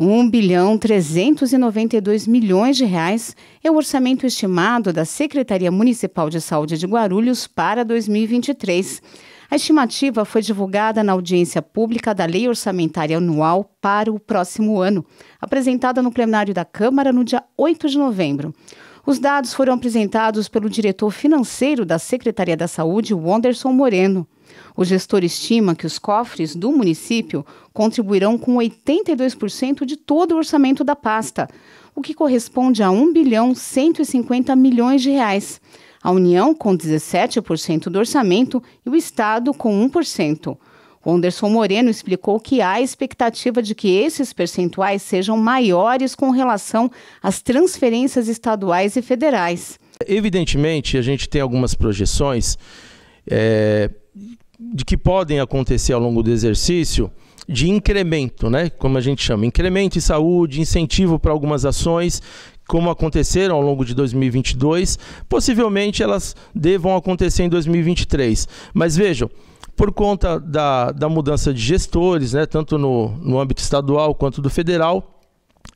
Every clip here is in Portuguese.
1 bilhão 392 milhões de reais é o orçamento estimado da Secretaria Municipal de Saúde de Guarulhos para 2023. A estimativa foi divulgada na audiência pública da Lei Orçamentária Anual para o próximo ano, apresentada no plenário da Câmara no dia 8 de novembro. Os dados foram apresentados pelo diretor financeiro da Secretaria da Saúde, Wanderson Moreno. O gestor estima que os cofres do município contribuirão com 82% de todo o orçamento da pasta, o que corresponde a 1 bilhão 150 milhões de reais. A União com 17% do orçamento e o Estado com 1%. O Anderson Moreno explicou que há expectativa de que esses percentuais sejam maiores com relação às transferências estaduais e federais. Evidentemente, a gente tem algumas projeções é, de que podem acontecer ao longo do exercício de incremento, né? Como a gente chama, incremento em saúde, incentivo para algumas ações como aconteceram ao longo de 2022, possivelmente elas devam acontecer em 2023. Mas vejam, por conta da, da mudança de gestores, né, tanto no, no âmbito estadual quanto do federal,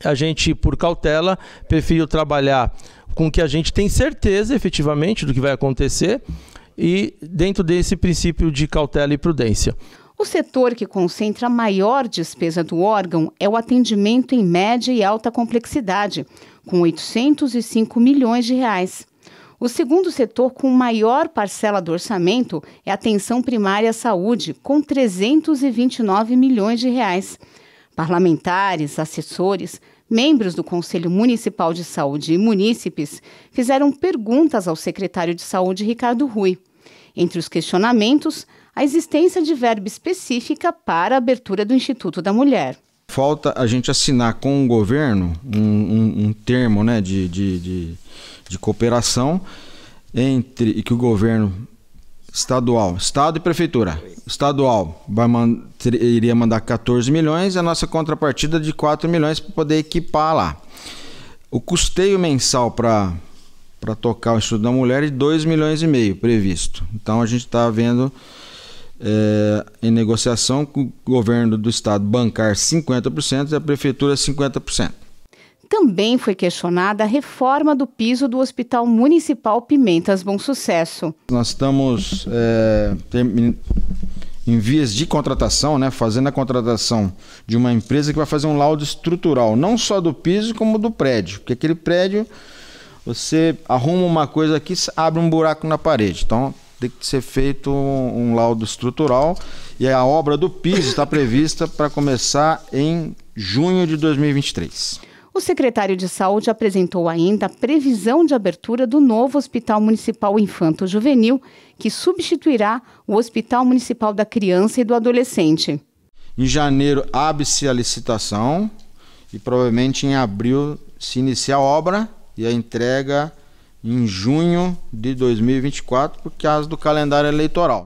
a gente, por cautela, preferiu trabalhar com o que a gente tem certeza efetivamente do que vai acontecer e dentro desse princípio de cautela e prudência. O setor que concentra a maior despesa do órgão é o atendimento em média e alta complexidade com 805 milhões de reais. O segundo setor com maior parcela do orçamento é a atenção primária à saúde, com 329 milhões de reais. Parlamentares, assessores, membros do Conselho Municipal de Saúde e munícipes fizeram perguntas ao secretário de Saúde Ricardo Rui. Entre os questionamentos, a existência de verba específica para a abertura do Instituto da Mulher falta a gente assinar com o governo um, um, um termo né, de, de, de, de, cooperação entre que o governo estadual, estado e prefeitura, estadual vai man, ter, iria mandar 14 milhões, a nossa contrapartida de 4 milhões para poder equipar lá. O custeio mensal para para tocar o Instituto da Mulher é 2 milhões e meio previsto. Então a gente está vendo é, em negociação com o governo do estado bancar 50% e a prefeitura 50%. Também foi questionada a reforma do piso do Hospital Municipal Pimentas Bom Sucesso. Nós estamos é, em vias de contratação, né, fazendo a contratação de uma empresa que vai fazer um laudo estrutural, não só do piso, como do prédio, porque aquele prédio você arruma uma coisa aqui, abre um buraco na parede. Então, tem que ser feito um, um laudo estrutural e a obra do piso está prevista para começar em junho de 2023. O secretário de Saúde apresentou ainda a previsão de abertura do novo Hospital Municipal Infanto Juvenil, que substituirá o Hospital Municipal da Criança e do Adolescente. Em janeiro abre-se a licitação e provavelmente em abril se inicia a obra e a entrega em junho de 2024 por causa do calendário eleitoral.